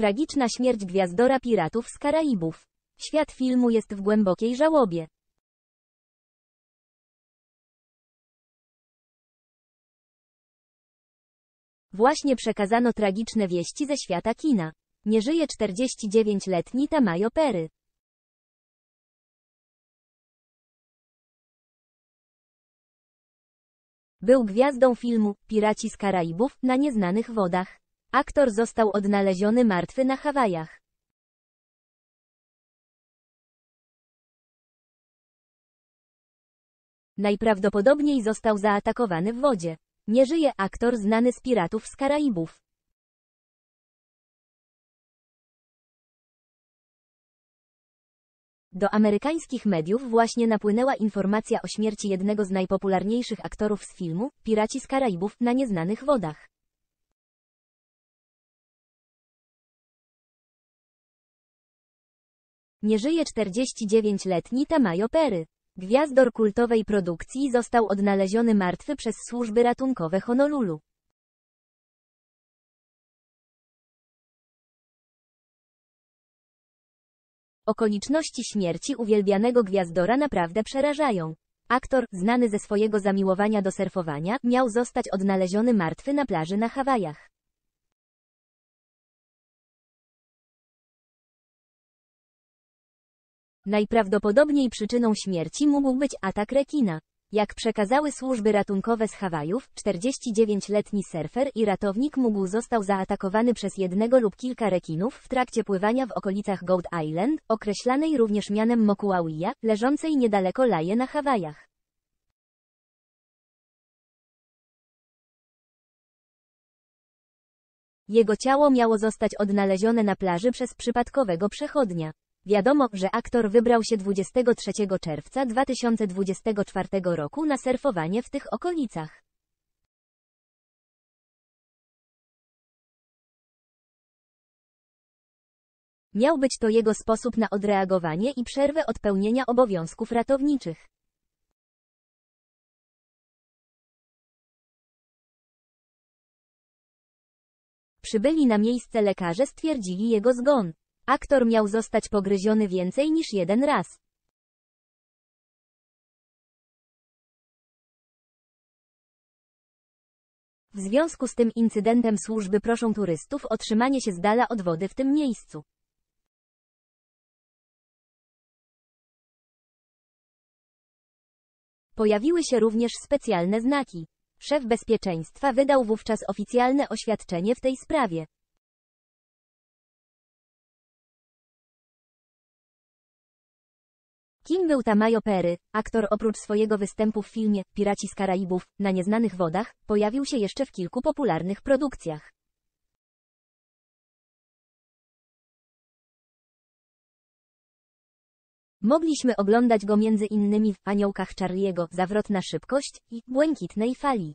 Tragiczna śmierć gwiazdora piratów z Karaibów. Świat filmu jest w głębokiej żałobie. Właśnie przekazano tragiczne wieści ze świata kina. Nie żyje 49-letni Tamayo Perry. Był gwiazdą filmu Piraci z Karaibów na nieznanych wodach. Aktor został odnaleziony martwy na Hawajach. Najprawdopodobniej został zaatakowany w wodzie. Nie żyje aktor znany z piratów z Karaibów. Do amerykańskich mediów właśnie napłynęła informacja o śmierci jednego z najpopularniejszych aktorów z filmu, Piraci z Karaibów, na nieznanych wodach. Nie żyje 49-letni Tamayo Pery. Gwiazdor kultowej produkcji został odnaleziony martwy przez służby ratunkowe Honolulu. Okoliczności śmierci uwielbianego gwiazdora naprawdę przerażają. Aktor, znany ze swojego zamiłowania do surfowania, miał zostać odnaleziony martwy na plaży na Hawajach. Najprawdopodobniej przyczyną śmierci mógł być atak rekina. Jak przekazały służby ratunkowe z Hawajów, 49-letni surfer i ratownik mógł został zaatakowany przez jednego lub kilka rekinów w trakcie pływania w okolicach Goat Island, określanej również mianem Mokuauia, leżącej niedaleko Laje na Hawajach. Jego ciało miało zostać odnalezione na plaży przez przypadkowego przechodnia. Wiadomo, że aktor wybrał się 23 czerwca 2024 roku na surfowanie w tych okolicach. Miał być to jego sposób na odreagowanie i przerwę od pełnienia obowiązków ratowniczych. Przybyli na miejsce lekarze stwierdzili jego zgon. Aktor miał zostać pogryziony więcej niż jeden raz. W związku z tym incydentem służby proszą turystów o trzymanie się z dala od wody w tym miejscu. Pojawiły się również specjalne znaki. Szef bezpieczeństwa wydał wówczas oficjalne oświadczenie w tej sprawie. Kim był Tamayo Perry, aktor oprócz swojego występu w filmie Piraci z Karaibów na nieznanych wodach, pojawił się jeszcze w kilku popularnych produkcjach. Mogliśmy oglądać go między innymi w Aniołkach Charlie'ego, Zawrotna Szybkość i Błękitnej Fali.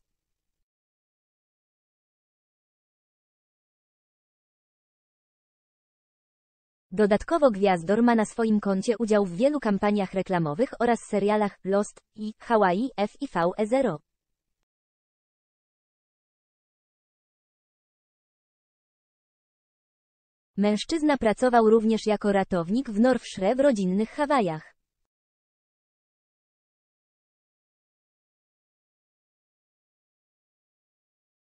Dodatkowo gwiazdor ma na swoim koncie udział w wielu kampaniach reklamowych oraz serialach Lost i Hawaii F i VE0. Mężczyzna pracował również jako ratownik w Norwszre w rodzinnych Hawajach.